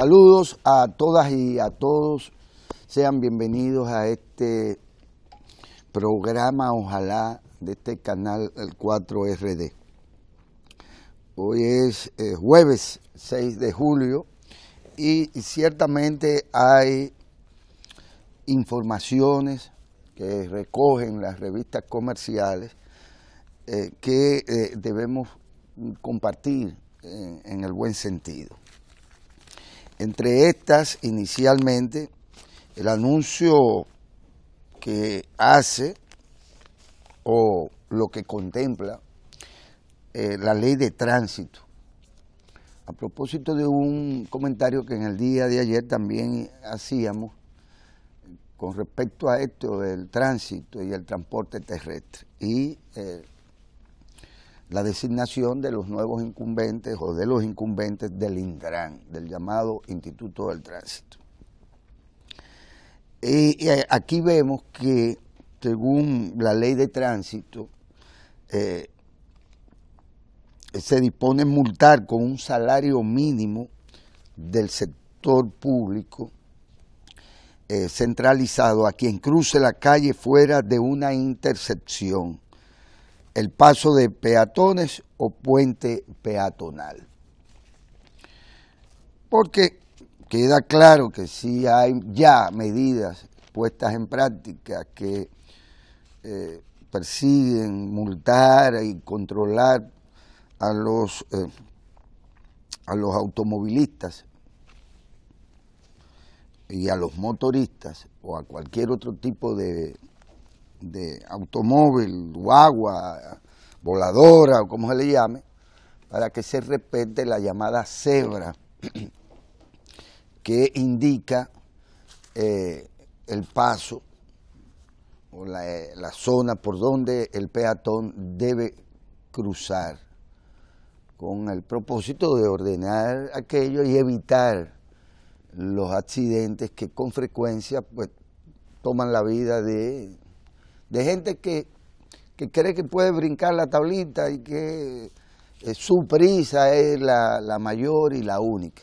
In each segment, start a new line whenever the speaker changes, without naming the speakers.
Saludos a todas y a todos. Sean bienvenidos a este programa, ojalá, de este canal, el 4RD. Hoy es eh, jueves 6 de julio y, ciertamente hay informaciones que recogen las revistas comerciales eh, que eh, debemos compartir en el buen sentido. Entre estas, inicialmente, el anuncio que hace o lo que contempla eh, la ley de tránsito. A propósito de un comentario que en el día de ayer también hacíamos con respecto a esto del tránsito y el transporte terrestre y eh, la designación de los nuevos incumbentes o de los incumbentes del INDRAN, del llamado Instituto del Tránsito. y aquí vemos que según la ley de tránsito, eh, se dispone multar con un salario mínimo del sector público eh, centralizado a quien cruce la calle fuera de una intercepción el paso de peatones o puente peatonal. Porque queda claro que sí hay ya medidas puestas en práctica que eh, persiguen multar y controlar a los, eh, a los automovilistas y a los motoristas o a cualquier otro tipo de de automóvil, agua, voladora o como se le llame, para que se respete la llamada cebra, que indica eh, el paso o la, eh, la zona por donde el peatón debe cruzar, con el propósito de ordenar aquello y evitar los accidentes que con frecuencia pues, toman la vida de de gente que, cree que puede brincar la tablita y que eh, su prisa es la, mayor y la única.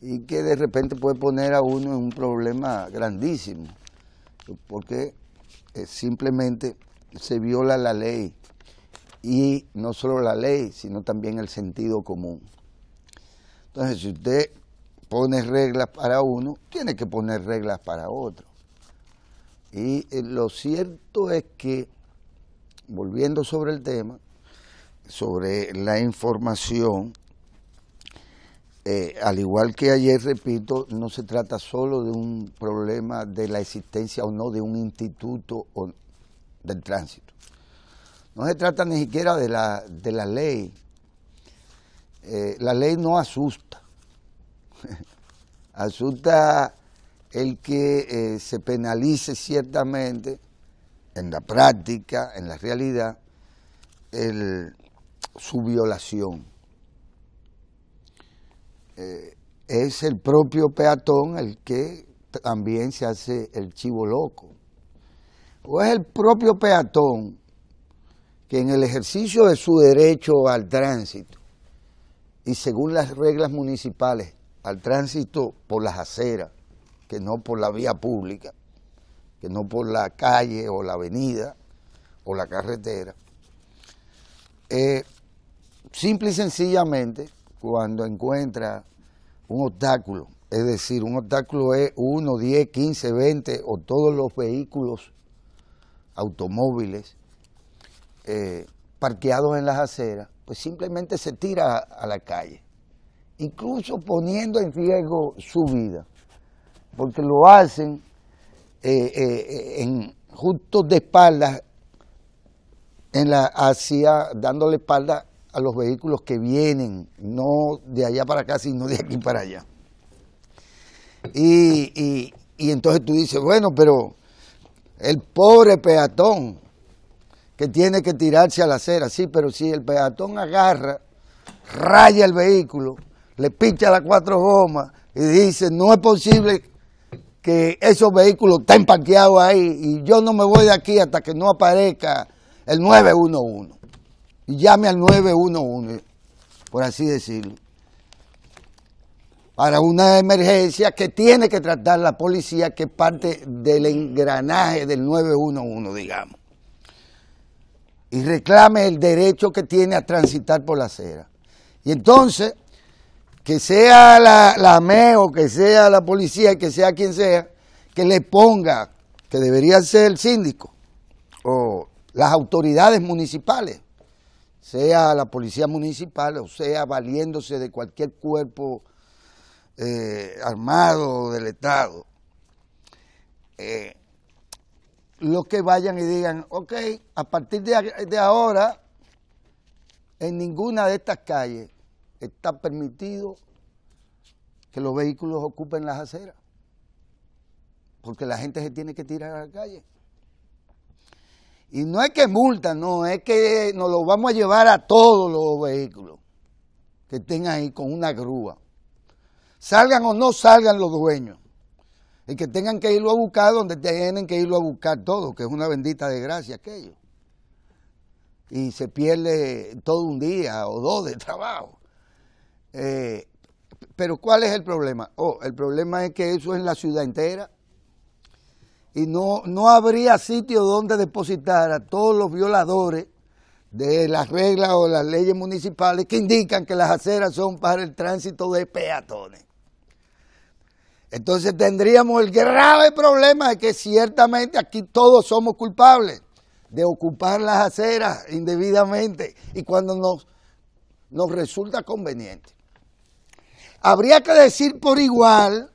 Y que de repente puede poner a uno en un problema grandísimo, porque eh, simplemente se viola la ley. Y no solo la ley, sino también el sentido común. Entonces, si usted pone reglas para uno, tiene que poner reglas para otro. Y eh, lo cierto es que, volviendo sobre el tema, sobre la información, eh, al igual que ayer, repito, no se trata solo de un problema de la existencia o no de un instituto o del tránsito. No se trata ni siquiera de la, de la ley. Eh, la ley no asusta. asusta el que eh, se penalice ciertamente en la práctica, en la realidad, su violación. Eh, es el propio peatón el que también se hace el chivo loco. O es el propio peatón que en el ejercicio de su derecho al tránsito y según las reglas municipales, al tránsito por las aceras, que no por la vía pública, que no por la calle o la avenida o la carretera. Eh, simple y sencillamente, cuando encuentra un obstáculo, es decir, un obstáculo es 1, 10, 15, 20 o todos los vehículos, automóviles, eh, parqueados en las aceras, pues simplemente se tira a la calle, incluso poniendo en riesgo su vida porque lo hacen eh, eh, en, justo de espaldas, en la, dándole espalda a los vehículos que vienen, no de allá para acá, sino de aquí para allá. Y, entonces tú dices, bueno, pero el pobre peatón que tiene que tirarse a la acera, sí, pero si el peatón agarra, raya el vehículo, le picha las cuatro gomas y dice, no es posible que esos vehículos están parqueados ahí y yo no me voy de aquí hasta que no aparezca el 911. Y llame al 911, por así decirlo, para una emergencia que tiene que tratar la policía, que es parte del engranaje del 911, digamos. Y reclame el derecho que tiene a transitar por la acera. Y entonces que sea la, la e o que sea la policía, que sea quien sea, que le ponga, que debería ser el síndico, o las autoridades municipales, sea la policía municipal o sea valiéndose de cualquier cuerpo eh, armado del Estado, eh, los que vayan y digan, ok, a partir de ahora, en ninguna de estas calles está permitido que los vehículos ocupen las aceras, porque la gente se tiene que tirar a la calle. Y no es que multan, no, es que nos lo vamos a llevar a todos los vehículos que estén ahí con una grúa. Salgan o no salgan los dueños. Y que tengan que irlo a buscar donde tienen que irlo a buscar todo, que es una bendita desgracia aquello. Y se pierde todo un día o dos de trabajo. Eh, pero ¿cuál es el problema? Oh, el problema es que eso es en la ciudad entera y no, no habría sitio donde depositar a todos los violadores de las reglas o las leyes municipales que indican que las aceras son para el tránsito de peatones. Entonces tendríamos el grave problema de que ciertamente aquí todos somos culpables de ocupar las aceras indebidamente y cuando nos, nos resulta conveniente. Habría que decir por igual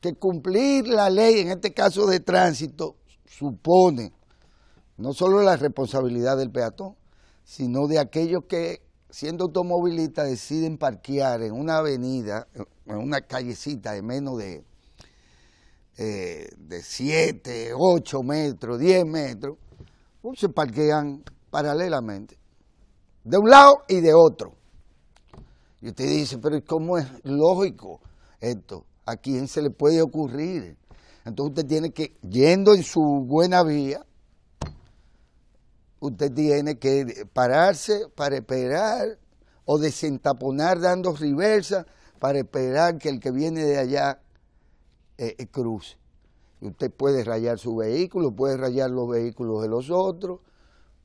que cumplir la ley, en este caso de tránsito, supone no solo la responsabilidad del peatón, sino de aquellos que, siendo automovilistas, deciden parquear en una avenida, en una callecita de menos de, eh, de 7, 8 metros, 10 metros, pues se parquean paralelamente, de un lado y de otro. Y usted dice, pero ¿cómo es lógico esto? ¿A quién se le puede ocurrir? Entonces usted tiene que, yendo en su buena vía, usted tiene que pararse para esperar o desentaponar dando reversa para esperar que el que viene de allá eh, eh, cruce. Usted puede rayar su vehículo, puede rayar los vehículos de los otros,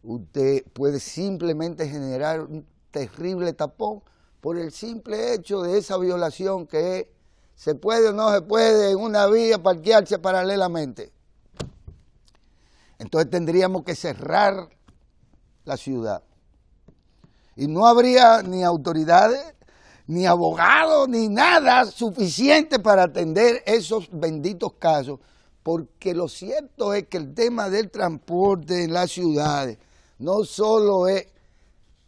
usted puede simplemente generar un terrible tapón por el simple hecho de esa violación que se puede o no se puede en una vía parquearse paralelamente. Entonces tendríamos que cerrar la ciudad. Y no habría ni autoridades, ni abogados, ni nada suficiente para atender esos benditos casos. Porque lo cierto es que el tema del transporte en las ciudades no solo es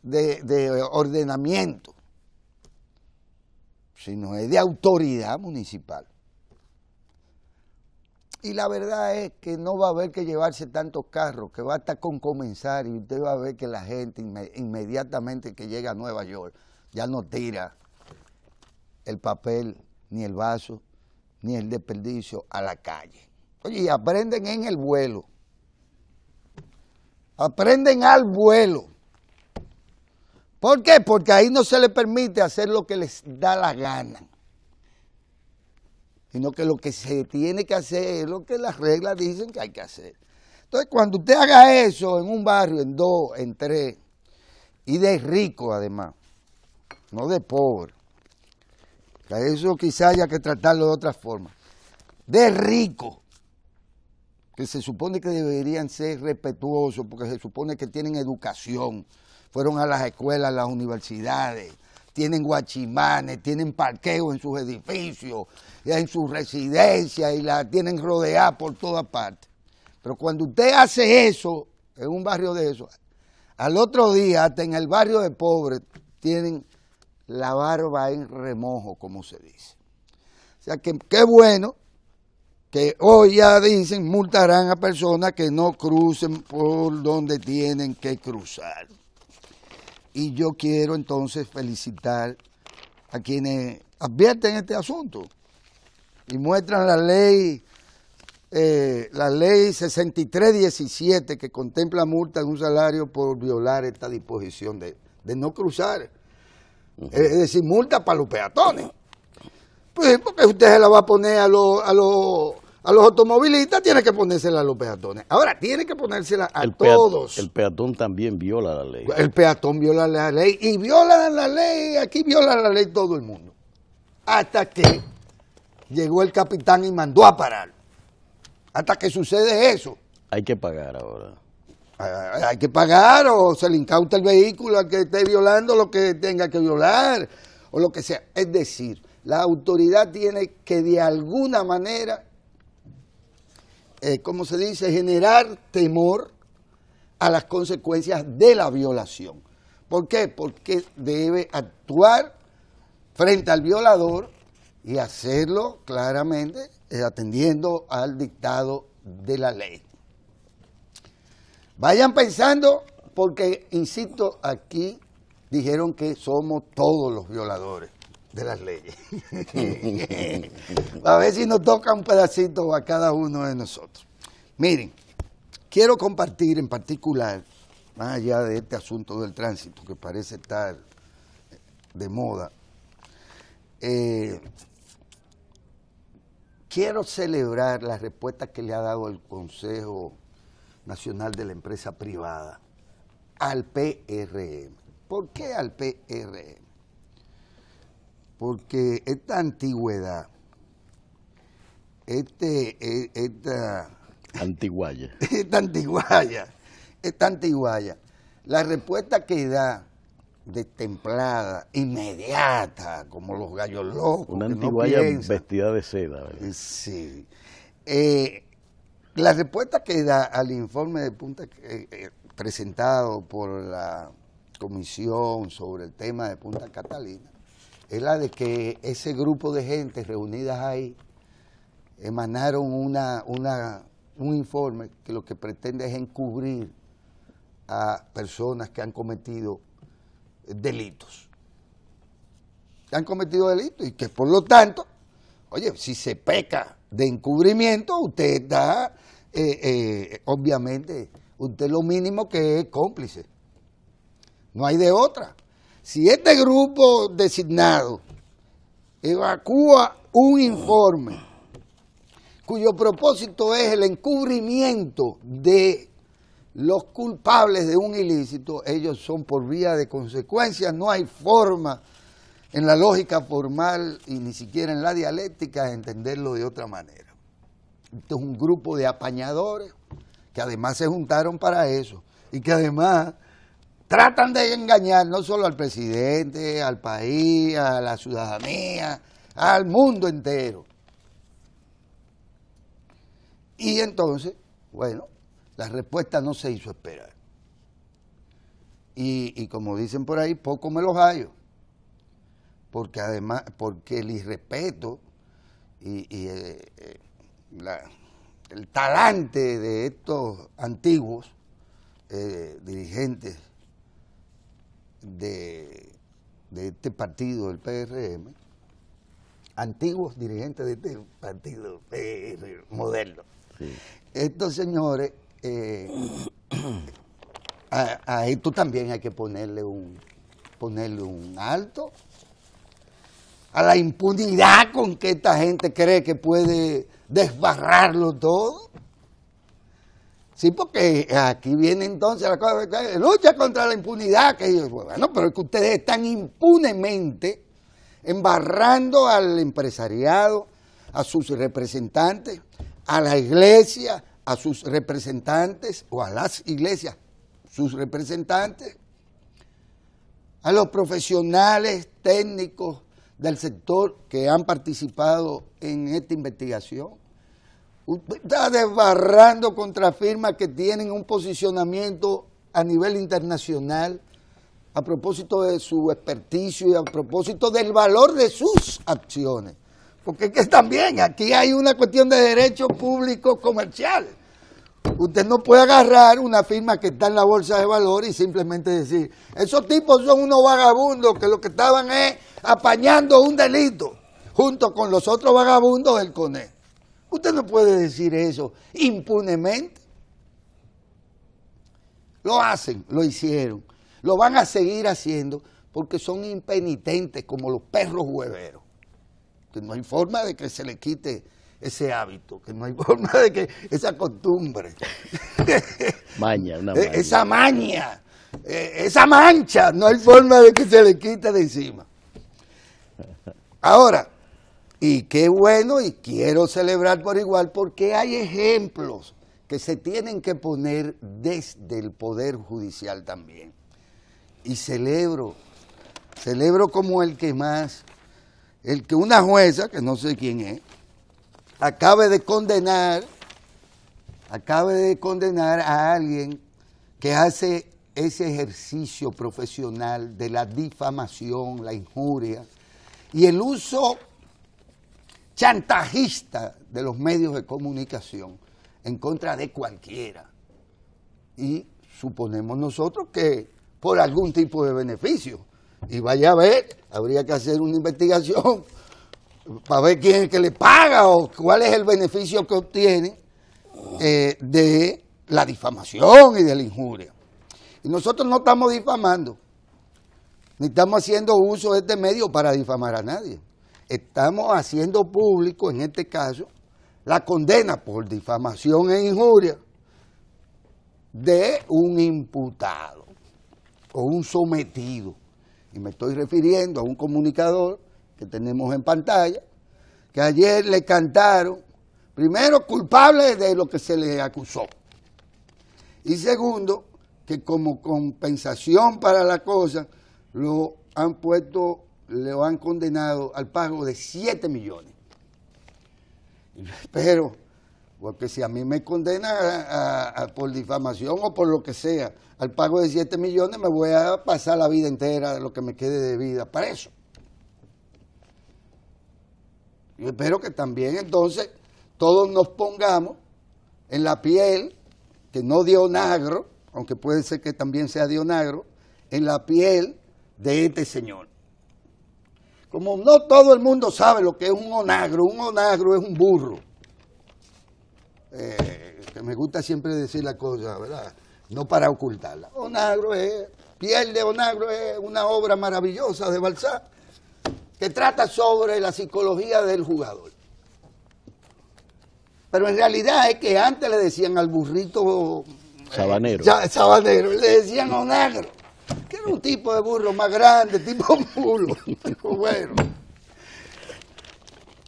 de, de ordenamiento, sino es de autoridad municipal. Y la verdad es que no va a haber que llevarse tantos carros, que basta con comenzar y usted va a ver que la gente inmediatamente que llega a Nueva York ya no tira el papel, ni el vaso, ni el desperdicio a la calle. Oye, y aprenden en el vuelo. Aprenden al vuelo. ¿Por qué? Porque ahí no se les permite hacer lo que les da la gana. Sino que lo que se tiene que hacer es lo que las reglas dicen que hay que hacer. Entonces, cuando usted haga eso en un barrio, en dos, en tres, y de rico además, no de pobre, eso quizá haya que tratarlo de otra forma, de rico, que se supone que deberían ser respetuosos, porque se supone que tienen educación, fueron a las escuelas, a las universidades, tienen guachimanes, tienen parqueo en sus edificios, en sus residencias y la tienen rodeada por todas partes. Pero cuando usted hace eso en un barrio de eso, al otro día, hasta en el barrio de pobres, tienen la barba en remojo, como se dice. O sea que qué bueno que hoy ya dicen multarán a personas que no crucen por donde tienen que cruzar. Y yo quiero entonces felicitar a quienes advierten este asunto y muestran la ley, eh, la ley 6317 que contempla multa en un salario por violar esta disposición de, no cruzar. Es decir, multa para los peatones. Pues porque usted se la va a poner a los a los automovilistas tiene que ponérsela a los peatones. Ahora, tiene que
ponérsela a todos. el peatón también viola la ley. El peatón viola la ley. Y
viola la ley, aquí viola la ley todo el mundo. Hasta que llegó el capitán y mandó a parar. Hasta que sucede eso. Hay que pagar ahora. Ah, hay que pagar o se le incauta el vehículo al que esté violando lo que tenga que violar o lo que sea. Es decir, la autoridad tiene que de alguna manera eh, ¿cómo se dice?, generar temor a las consecuencias de la violación. ¿Por qué? Porque debe actuar frente al violador y hacerlo claramente eh, atendiendo al dictado de la ley. Vayan pensando, porque, insisto, aquí dijeron que somos todos los violadores de las leyes. a ver si nos toca un pedacito a cada uno de nosotros. Miren, quiero compartir en particular, más allá de este asunto del tránsito que parece estar de moda, eh, quiero celebrar la respuesta que le ha dado el Consejo Nacional de la Empresa Privada al PRM. ¿Por qué al PRM? porque esta antigüedad, este, e, esta...
Antiguaya.
Esta antiguaya, esta antiguaya. La respuesta que da destemplada, inmediata, como los gallos locos. Una antiguaya
vestida de seda. ¿verdad? Sí.
Eh, la respuesta que da al informe de punta eh, eh, presentado por la comisión sobre el tema de Punta Catalina es la de que ese grupo de gente reunidas ahí emanaron una, un informe que lo que pretende es encubrir a personas que han cometido delitos. Que han cometido delitos y que por lo tanto, oye, si se peca de encubrimiento, usted da, eh, eh, obviamente, usted lo mínimo que es cómplice. No hay de otra. Si este grupo designado evacúa un informe cuyo propósito es el encubrimiento de los culpables de un ilícito, ellos son por vía de consecuencias, no hay forma en la lógica formal y ni siquiera en la dialéctica de entenderlo de otra manera. Esto es un grupo de apañadores que además se juntaron para eso y que además tratan de engañar no solo al presidente, al país, a la ciudadanía, al mundo entero. Y entonces, bueno, la respuesta no se hizo esperar. Y, como dicen por ahí, poco me los hallo. Porque además, porque el irrespeto y, eh, eh, el talante de estos antiguos eh, dirigentes de, este partido, del PRM, antiguos dirigentes de este partido moderno. Estos señores, eh, a, esto también hay que ponerle un, ponerle un alto a la impunidad con que esta gente cree que puede desbarrarlo todo. Sí, porque aquí viene entonces la cosa, lucha contra la impunidad. Que ellos, pues, pero es que ustedes están impunemente embarrando al empresariado, a sus representantes, a la iglesia, a sus representantes, o a las iglesias, sus representantes, a los profesionales técnicos del sector que han participado en esta investigación. Usted está desbarrando contra firmas que tienen un posicionamiento a nivel internacional a propósito de su experticio y a propósito del valor de sus acciones. Porque es que también aquí hay una cuestión de derecho público comercial. Usted no puede agarrar una firma que está en la bolsa de valor y simplemente decir, esos tipos son unos vagabundos que lo que estaban es apañando un delito junto con los otros vagabundos del CONE. Usted no puede decir eso impunemente. Lo hacen, lo hicieron, lo van a seguir haciendo porque son impenitentes como los perros hueveros. Que no hay forma de que se le quite ese hábito, que no hay forma de que esa costumbre, maña, una eh, maña. esa maña, eh, esa mancha, no hay forma de que se le quite de encima. Ahora, y qué bueno, y quiero celebrar por igual, porque hay ejemplos que se tienen que poner desde el Poder Judicial también. Y celebro, celebro como el que más, el que una jueza, que no sé quién es, acabe de condenar, acabe de condenar a alguien que hace ese ejercicio profesional de la difamación, la injuria y el uso chantajista de los medios de comunicación en contra de cualquiera. Y suponemos nosotros que por algún tipo de beneficio. Y vaya a ver, habría que hacer una investigación para ver quién es el que le paga o cuál es el beneficio que obtiene eh, de la difamación y de la injuria. Y nosotros no estamos difamando, ni estamos haciendo uso de este medio para difamar a nadie estamos haciendo público, en este caso, la condena por difamación e injuria de un imputado o un sometido. Y me estoy refiriendo a un comunicador que tenemos en pantalla, que ayer le cantaron, primero, culpable de lo que se le acusó. Y segundo, que como compensación para la cosa lo han puesto lo han condenado al pago de 7 millones. Y yo espero, porque si a mí me condenan a, por difamación o por lo que sea, al pago de 7 millones me voy a pasar la vida entera, lo que me quede de vida, para eso. Yo espero que también entonces todos nos pongamos en la piel, que no Dionagro, aunque puede ser que también sea Dionagro, en la piel de este señor. Como no todo el mundo sabe lo que es un onagro, un onagro es un burro. Eh, que me gusta siempre decir la cosa, ¿verdad? No para ocultarla. Onagro es, Piel de Onagro es una obra maravillosa de Balzac que trata sobre la psicología del jugador. Pero en realidad es que antes le decían al burrito...
Eh, sabanero. sabanero, le decían Onagro
un tipo de burro más grande, tipo burro bueno.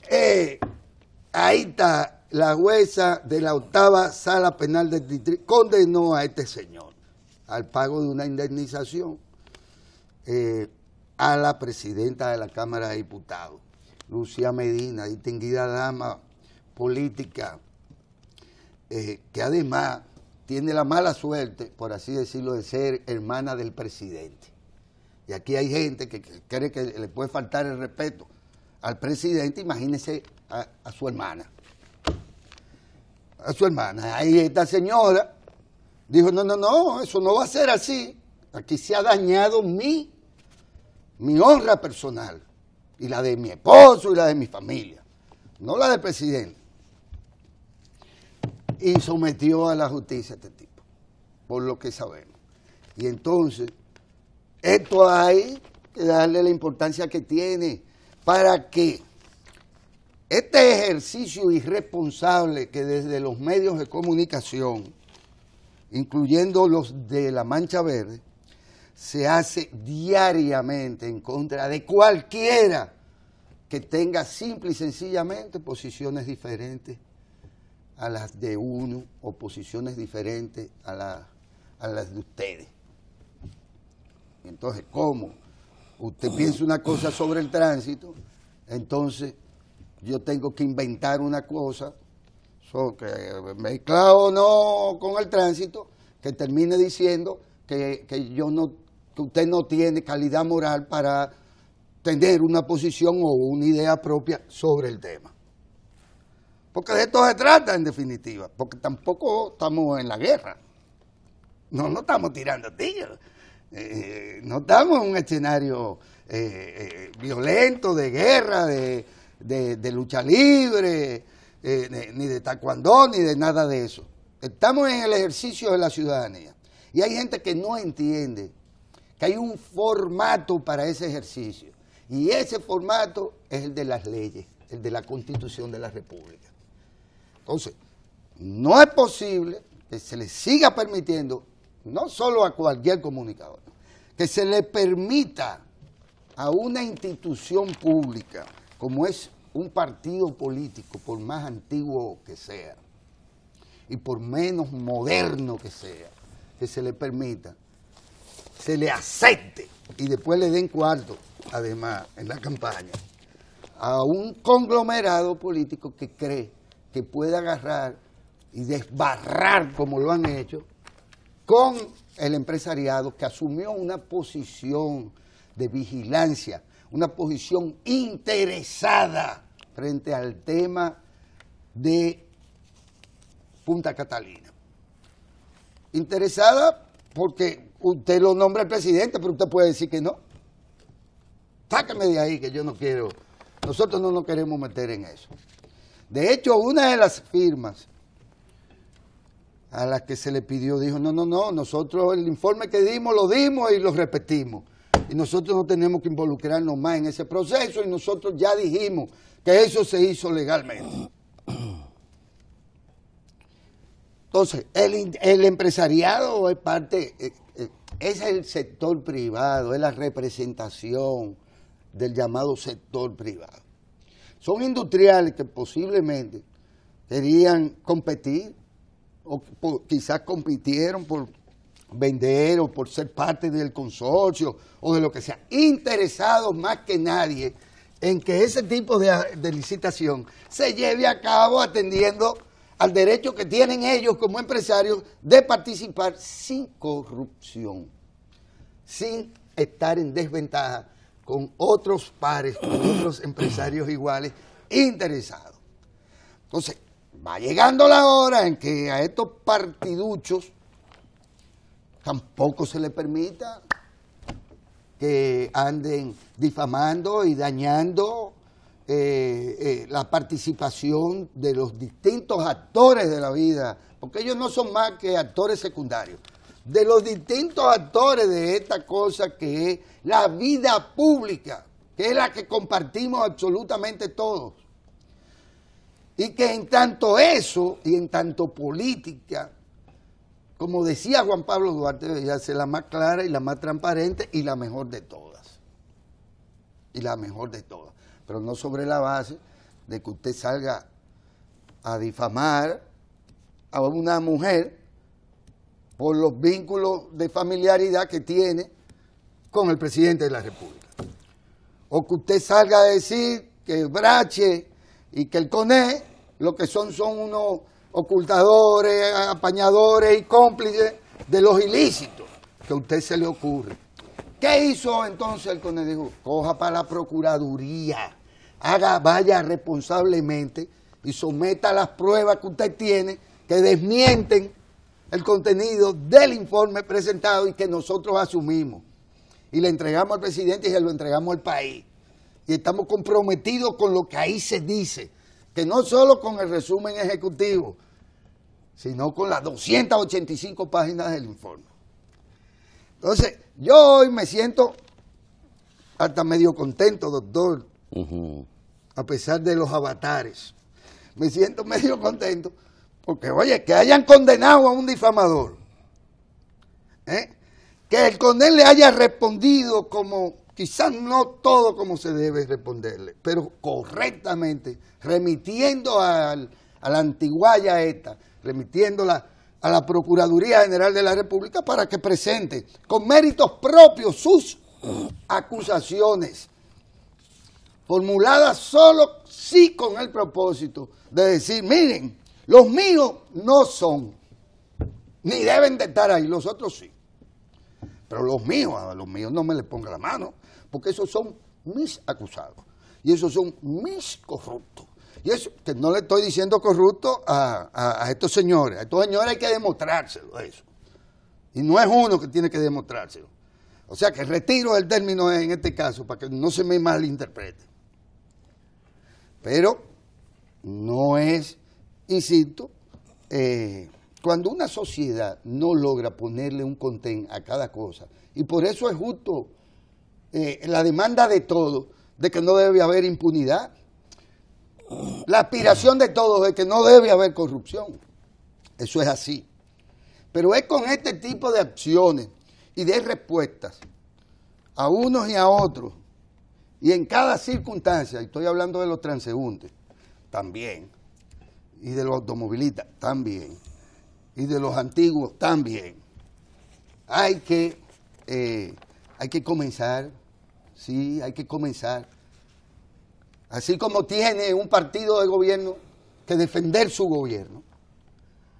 Eh, ahí está la jueza de la octava sala penal del distrito. Condenó a este señor al pago de una indemnización eh, a la presidenta de la Cámara de Diputados, Lucía Medina, distinguida dama política, eh, que además tiene la mala suerte, por así decirlo, de ser hermana del presidente. Y aquí hay gente que cree que le puede faltar el respeto al presidente, imagínese a, su hermana. A su hermana. Ahí esta señora dijo, no, no, no, eso no va a ser así. Aquí se ha dañado mi, mi honra personal y la de mi esposo y la de mi familia, no la del presidente y sometió a la justicia a este tipo, por lo que sabemos. Y entonces, esto hay que darle la importancia que tiene para que este ejercicio irresponsable que desde los medios de comunicación, incluyendo los de La Mancha Verde, se hace diariamente en contra de cualquiera que tenga simple y sencillamente posiciones diferentes a las de uno o posiciones diferentes a, a las de ustedes. Entonces, ¿cómo? Usted piensa una cosa sobre el tránsito, entonces yo tengo que inventar una cosa, sobre que mezclado o no con el tránsito, que termine diciendo que, que yo no, que usted no tiene calidad moral para tener una posición o una idea propia sobre el tema. Porque de esto se trata, en definitiva. Porque tampoco estamos en la guerra. No, no estamos tirando tiros. Eh, no estamos en un escenario eh, eh, violento, de guerra, de, lucha libre, ni de taekwondo, ni de nada de eso. Estamos en el ejercicio de la ciudadanía. Y hay gente que no entiende que hay un formato para ese ejercicio. Y ese formato es el de las leyes, el de la constitución de la República. Entonces, no es posible que se le siga permitiendo, no solo a cualquier comunicador, que se le permita a una institución pública, como es un partido político, por más antiguo que sea, y por menos moderno que sea, que se le permita, se le acepte y después le den cuarto, además, en la campaña, a un conglomerado político que cree que pueda agarrar y desbarrar como lo han hecho con el empresariado que asumió una posición de vigilancia, una posición interesada frente al tema de Punta Catalina. Interesada porque usted lo nombra el presidente, pero usted puede decir que no. Sáqueme de ahí que yo no quiero. Nosotros no nos queremos meter en eso. De hecho, una de las firmas a las que se le pidió dijo, no, no, no, nosotros el informe que dimos lo dimos y lo repetimos. Y nosotros no tenemos que involucrarnos más en ese proceso y nosotros ya dijimos que eso se hizo legalmente. Entonces, el, empresariado es parte, eh, eh, es el sector privado, es la representación del llamado sector privado son industriales que posiblemente querían competir o quizás compitieron por vender o por ser parte del consorcio o de lo que sea, interesados más que nadie en que ese tipo de licitación se lleve a cabo atendiendo al derecho que tienen ellos como empresarios de participar sin corrupción, sin estar en desventaja con otros pares, con otros empresarios iguales interesados. Entonces, va llegando la hora en que a estos partiduchos tampoco se les permita que anden difamando y dañando eh, eh, la participación de los distintos actores de la vida, porque ellos no son más que actores secundarios de los distintos actores de esta cosa que es la vida pública, que es la que compartimos absolutamente todos. Y que en tanto eso y en tanto política, como decía Juan Pablo Duarte, debería ser la más clara y la más transparente y la mejor de todas. Y la mejor de todas. Pero no sobre la base de que usted salga a difamar a una mujer por los vínculos de familiaridad que tiene con el presidente de la República. O que usted salga a decir que Brache y que el Coné lo que son son unos ocultadores, apañadores y cómplices de los ilícitos que a usted se le ocurre. ¿Qué hizo entonces el Coné? Dijo, coja para la Procuraduría, haga, vaya responsablemente y someta las pruebas que usted tiene que desmienten el contenido del informe presentado y que nosotros asumimos. Y le entregamos al presidente y se lo entregamos al país. Y estamos comprometidos con lo que ahí se dice, que no solo con el resumen ejecutivo, sino con las 285 páginas del informe. Entonces, yo hoy me siento hasta medio contento, doctor, a pesar de los avatares. Me siento medio contento porque, oye, que hayan condenado a un difamador, ¿eh? que el condén le haya respondido como, quizás no todo como se debe responderle, pero correctamente, remitiendo a la antiguaya esta, remitiéndola a la Procuraduría General de la República para que presente con méritos propios sus acusaciones, formuladas solo sí con el propósito de decir, miren, los míos no son, ni deben de estar ahí, los otros sí. Pero los míos, a los míos no me les ponga la mano, porque esos son mis acusados, y esos son mis corruptos. Y eso, que no le estoy diciendo corrupto a, estos señores, a estos señores hay que demostrárselo eso. Y no es uno que tiene que demostrárselo. O sea que retiro el término en este caso para que no se me malinterprete. Pero no es Insisto, eh, cuando una sociedad no logra ponerle un contén a cada cosa, y por eso es justo eh, la demanda de todos de que no debe haber impunidad, la aspiración de todos de que no debe haber corrupción. Eso es así. Pero es con este tipo de acciones y de respuestas a unos y a otros, y en cada circunstancia, y estoy hablando de los transeúntes también, y de los automovilistas también, y de los antiguos también. Hay que, eh, hay que comenzar, sí, hay que comenzar. Así como tiene un partido de gobierno que defender su gobierno,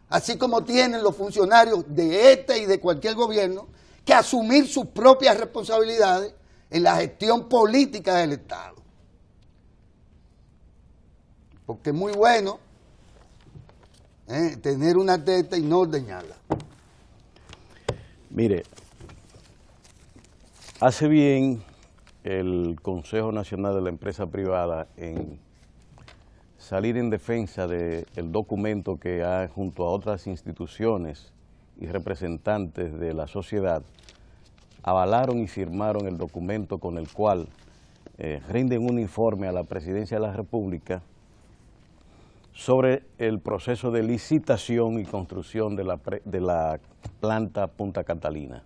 así como tienen los funcionarios de este y de cualquier gobierno que asumir sus propias responsabilidades en la gestión política del Estado. Porque es muy bueno ¿Eh? tener una teta y no ordeñarla.
Mire, hace bien el Consejo Nacional de la Empresa Privada en salir en defensa del documento que ha, junto a otras instituciones y representantes de la sociedad, avalaron y firmaron el documento con el cual eh, rinden un informe a la Presidencia de la República sobre el proceso de licitación y construcción de la, planta Punta Catalina.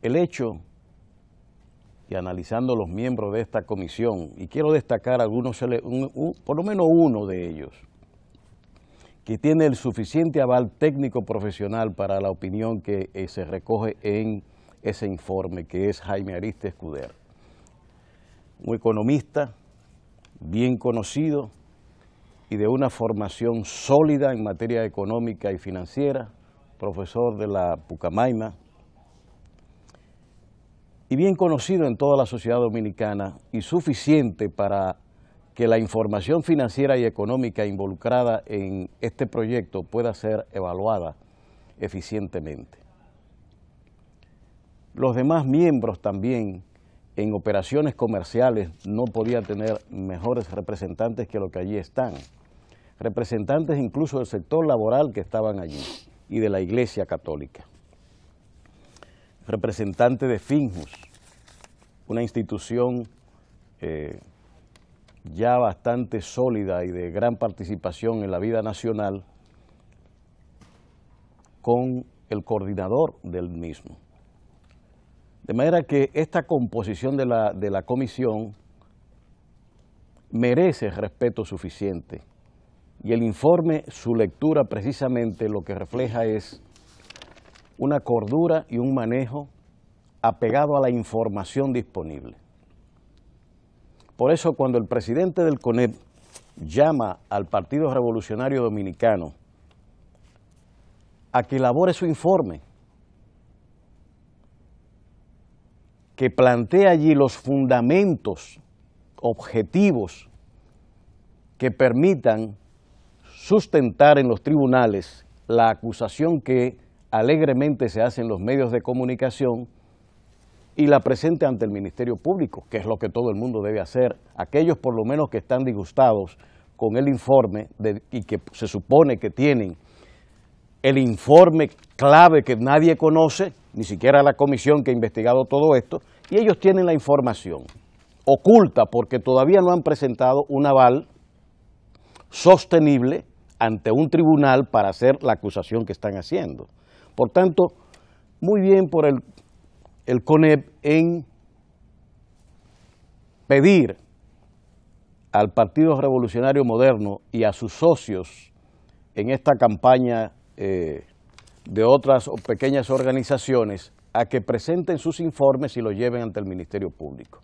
El hecho, y analizando los miembros de esta comisión, y quiero destacar algunos, por lo menos uno de ellos, que tiene el suficiente aval técnico profesional para la opinión que eh, se recoge en ese informe, que es Jaime Ariste Escuder, un economista bien conocido y de una formación sólida en materia económica y financiera, profesor de la Pucamaima, y bien conocido en toda la sociedad dominicana y suficiente para que la información financiera y económica involucrada en este proyecto pueda ser evaluada eficientemente. Los demás miembros también en operaciones comerciales no podía tener mejores representantes que los que allí están, representantes incluso del sector laboral que estaban allí y de la Iglesia Católica, representante de Finjus, una institución eh, ya bastante sólida y de gran participación en la vida nacional, con el coordinador del mismo de manera que esta composición de la, comisión merece respeto suficiente y el informe, su lectura precisamente lo que refleja es una cordura y un manejo apegado a la información disponible. Por eso cuando el presidente del CONEP llama al Partido Revolucionario Dominicano a que elabore su informe, que plantea allí los fundamentos objetivos que permitan sustentar en los tribunales la acusación que alegremente se hace en los medios de comunicación y la presente ante el Ministerio Público, que es lo que todo el mundo debe hacer, aquellos por lo menos que están disgustados con el informe y que se supone que tienen el informe clave que nadie conoce, ni siquiera la comisión que ha investigado todo esto, y ellos tienen la información oculta porque todavía no han presentado un aval sostenible ante un tribunal para hacer la acusación que están haciendo. Por tanto, muy bien por el, CONEP en pedir al Partido Revolucionario Moderno y a sus socios en esta campaña eh, de otras pequeñas organizaciones a que presenten sus informes y los lleven ante el Ministerio Público.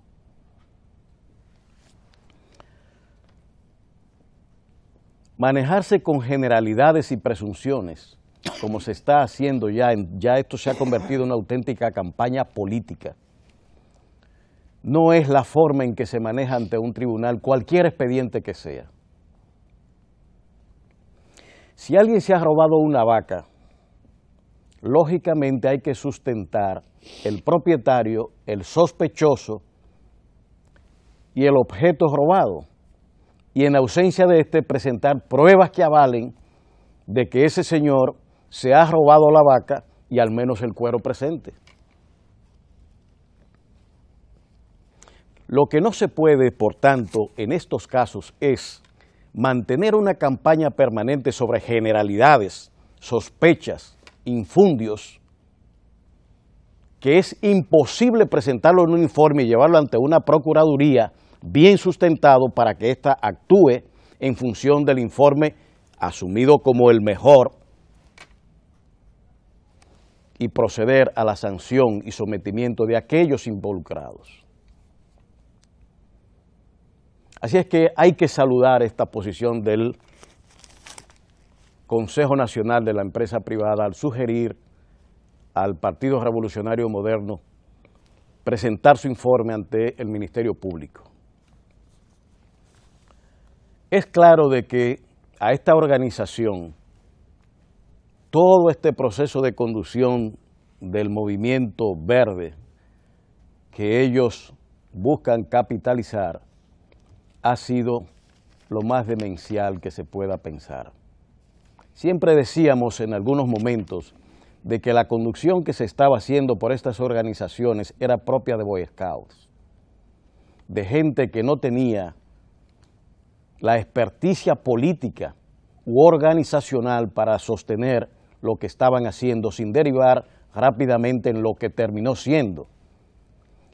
Manejarse con generalidades y presunciones, como se está haciendo ya, ya esto se ha convertido en una auténtica campaña política, no es la forma en que se maneja ante un tribunal cualquier expediente que sea. Si alguien se ha robado una vaca, lógicamente hay que sustentar el propietario, el sospechoso y el objeto robado, y en ausencia de este presentar pruebas que avalen de que ese señor se ha robado la vaca y al menos el cuero presente. Lo que no se puede, por tanto, en estos casos es mantener una campaña permanente sobre generalidades, sospechas, infundios, que es imposible presentarlo en un informe y llevarlo ante una procuraduría bien sustentado para que ésta actúe en función del informe asumido como el mejor y proceder a la sanción y sometimiento de aquellos involucrados. Así es que hay que saludar esta posición del Consejo Nacional de la Empresa Privada al sugerir al Partido Revolucionario Moderno presentar su informe ante el Ministerio Público. Es claro de que a esta organización todo este proceso de conducción del movimiento verde que ellos buscan capitalizar ha sido lo más demencial que se pueda pensar. Siempre decíamos en algunos momentos de que la conducción que se estaba haciendo por estas organizaciones era propia de Boy Scouts, de gente que no tenía la experticia política u organizacional para sostener lo que estaban haciendo sin derivar rápidamente en lo que terminó siendo,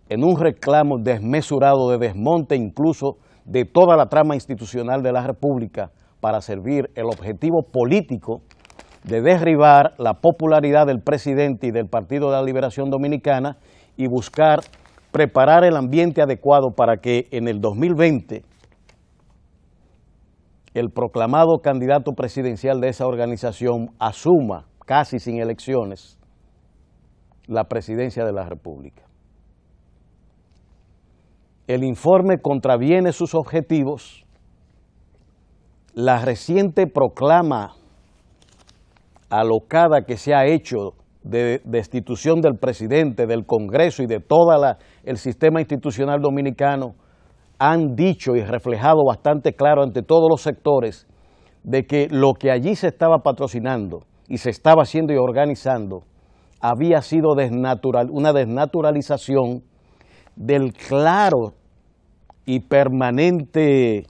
en un reclamo desmesurado de desmonte incluso de toda la trama institucional de la República para servir el objetivo político de derribar la popularidad del presidente y del Partido de la Liberación Dominicana y buscar preparar el ambiente adecuado para que en el 2020 el proclamado candidato presidencial de esa organización asuma, casi sin elecciones, la presidencia de la República el informe contraviene sus objetivos, la reciente proclama alocada que se ha hecho de destitución del presidente, del Congreso y de todo el sistema institucional dominicano, han dicho y reflejado bastante claro ante todos los sectores de que lo que allí se estaba patrocinando y se estaba haciendo y organizando había sido desnatural, una desnaturalización del claro y permanente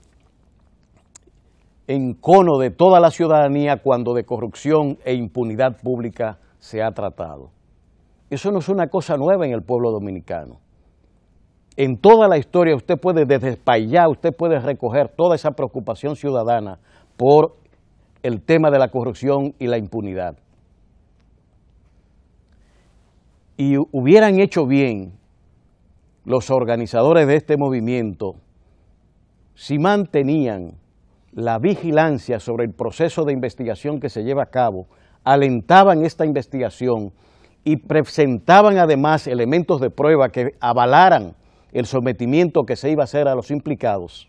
encono de toda la ciudadanía cuando de corrupción e impunidad pública se ha tratado. Eso no es una cosa nueva en el pueblo dominicano. En toda la historia usted puede, desde usted puede recoger toda esa preocupación ciudadana por el tema de la corrupción y la impunidad. Y hubieran hecho bien los organizadores de este movimiento, si mantenían la vigilancia sobre el proceso de investigación que se lleva a cabo, alentaban esta investigación y presentaban además elementos de prueba que avalaran el sometimiento que se iba a hacer a los implicados,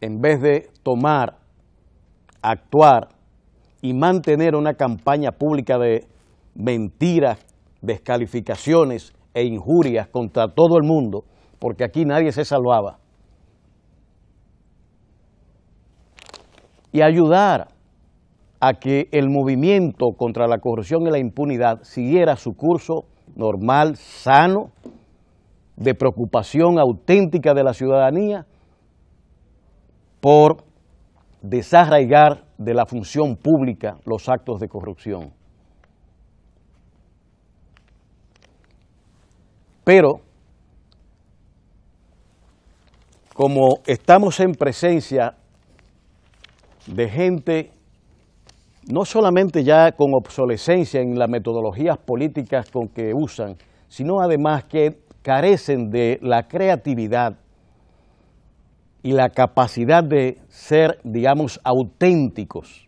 en vez de tomar, actuar y mantener una campaña pública de mentiras descalificaciones e injurias contra todo el mundo, porque aquí nadie se salvaba. Y ayudar a que el movimiento contra la corrupción y la impunidad siguiera su curso normal, sano, de preocupación auténtica de la ciudadanía por desarraigar de la función pública los actos de corrupción. Pero, como estamos en presencia de gente no solamente ya con obsolescencia en las metodologías políticas con que usan, sino además que carecen de la creatividad y la capacidad de ser, digamos, auténticos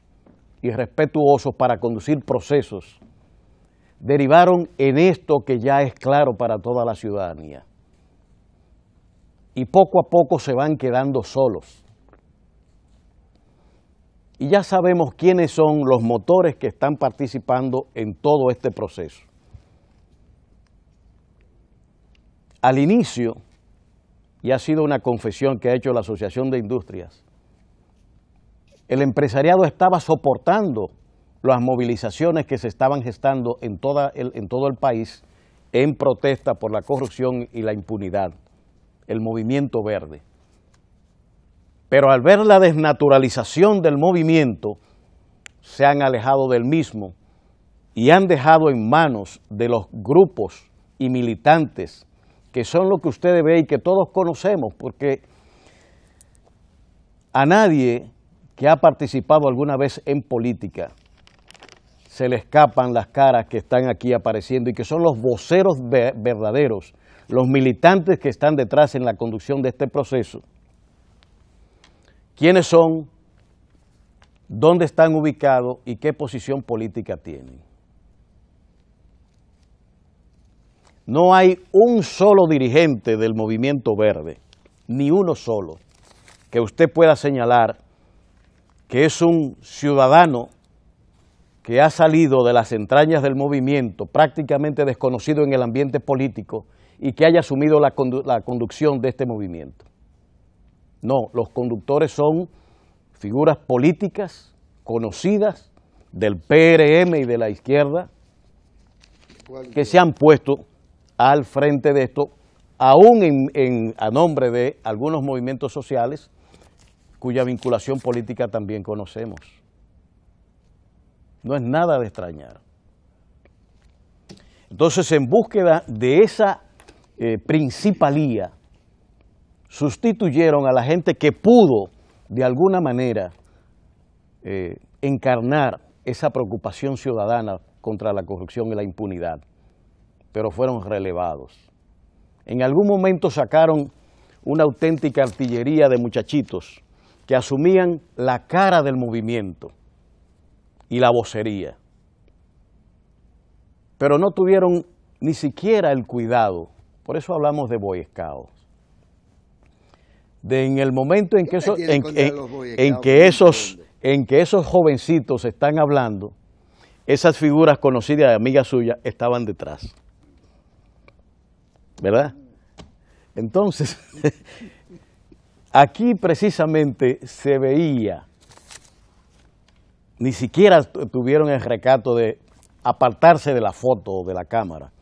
y respetuosos para conducir procesos derivaron en esto que ya es claro para toda la ciudadanía. Y poco a poco se van quedando solos. Y ya sabemos quiénes son los motores que están participando en todo este proceso. Al inicio, y ha sido una confesión que ha hecho la Asociación de Industrias, el empresariado estaba soportando las movilizaciones que se estaban gestando en, en todo el país en protesta por la corrupción y la impunidad, el movimiento verde. Pero al ver la desnaturalización del movimiento, se han alejado del mismo y han dejado en manos de los grupos y militantes, que son lo que ustedes ven y que todos conocemos, porque a nadie que ha participado alguna vez en política se le escapan las caras que están aquí apareciendo y que son los voceros verdaderos, los militantes que están detrás en la conducción de este proceso. ¿Quiénes son? ¿Dónde están ubicados y qué posición política tienen? No hay un solo dirigente del movimiento verde, ni uno solo, que usted pueda señalar que es un ciudadano que ha salido de las entrañas del movimiento, prácticamente desconocido en el ambiente político, y que haya asumido la, conducción de este movimiento. No, los conductores son figuras políticas conocidas del PRM y de la izquierda que se han puesto al frente de esto, aún en, a nombre de algunos movimientos sociales cuya vinculación política también conocemos. No es nada de extrañar. Entonces, en búsqueda de esa eh, principalía, sustituyeron a la gente que pudo, de alguna manera, eh, encarnar esa preocupación ciudadana contra la corrupción y la impunidad, pero fueron relevados. En algún momento sacaron una auténtica artillería de muchachitos que asumían la cara del movimiento y la vocería. Pero no tuvieron ni siquiera el cuidado, por eso hablamos de Boy de en el momento en que, en, que esos, en que esos jovencitos están hablando, esas figuras conocidas de amigas suyas estaban detrás. ¿Verdad? Entonces, aquí precisamente se veía ni siquiera tuvieron el recato de apartarse de la foto o de la cámara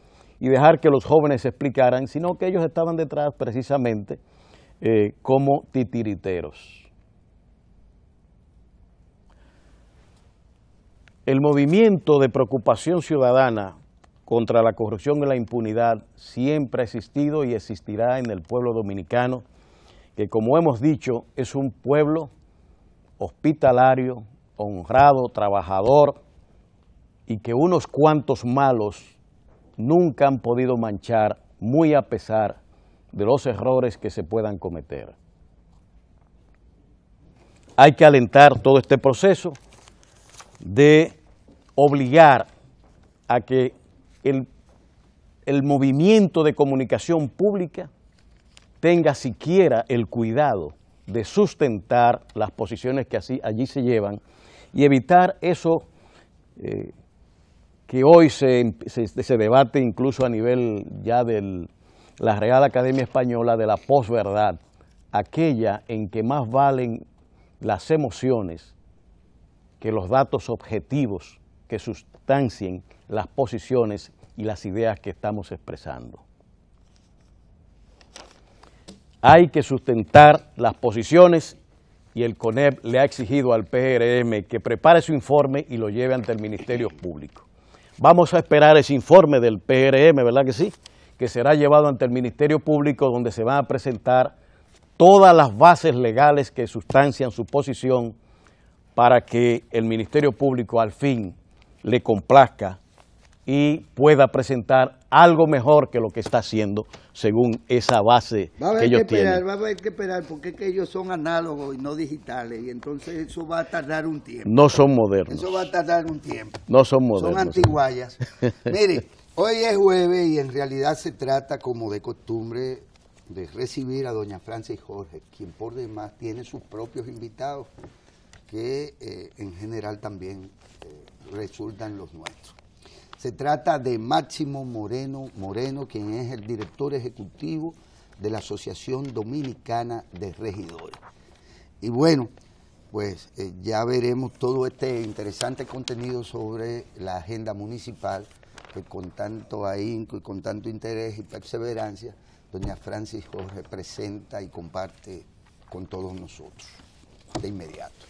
y dejar que los jóvenes se explicaran, sino que ellos estaban detrás precisamente eh, como titiriteros. El movimiento de preocupación ciudadana contra la corrupción y la impunidad siempre ha existido y existirá en el pueblo dominicano, que como hemos dicho es un pueblo hospitalario, honrado, trabajador, y que unos cuantos malos nunca han podido manchar, muy a pesar de los errores que se puedan cometer. Hay que alentar todo este proceso de obligar a que el, movimiento de comunicación pública tenga siquiera el cuidado de sustentar las posiciones que así allí se llevan y evitar eso eh, que hoy se, se, debate incluso a nivel ya de la Real Academia Española de la posverdad, aquella en que más valen las emociones que los datos objetivos que sustancien las posiciones y las ideas que estamos expresando. Hay que sustentar las posiciones y el CONEP le ha exigido al PRM que prepare su informe y lo lleve ante el Ministerio Público. Vamos a esperar ese informe del PRM, ¿verdad que sí? Que será llevado ante el Ministerio Público donde se van a presentar todas las bases legales que sustancian su posición para que el Ministerio Público al fin le complazca y pueda presentar algo mejor que lo que está haciendo según esa base va a haber que esperar, Va a
haber que esperar porque es que ellos son análogos y no digitales y entonces eso va a tardar un tiempo. No son modernos. Eso va a tardar un tiempo.
No son modernos. Son antiguayas. Mire,
hoy es jueves y en realidad se trata como de costumbre de recibir a doña Francia y Jorge, quien por demás tiene sus propios invitados que eh, en general también eh, resultan los nuestros. Se trata de Máximo Moreno Moreno, quien es el director ejecutivo de la Asociación Dominicana de Regidores. Y bueno, pues eh, ya veremos todo este interesante contenido sobre la agenda municipal que con tanto ahínco y con tanto interés y perseverancia, doña Francisco Jorge presenta y comparte con todos nosotros de inmediato.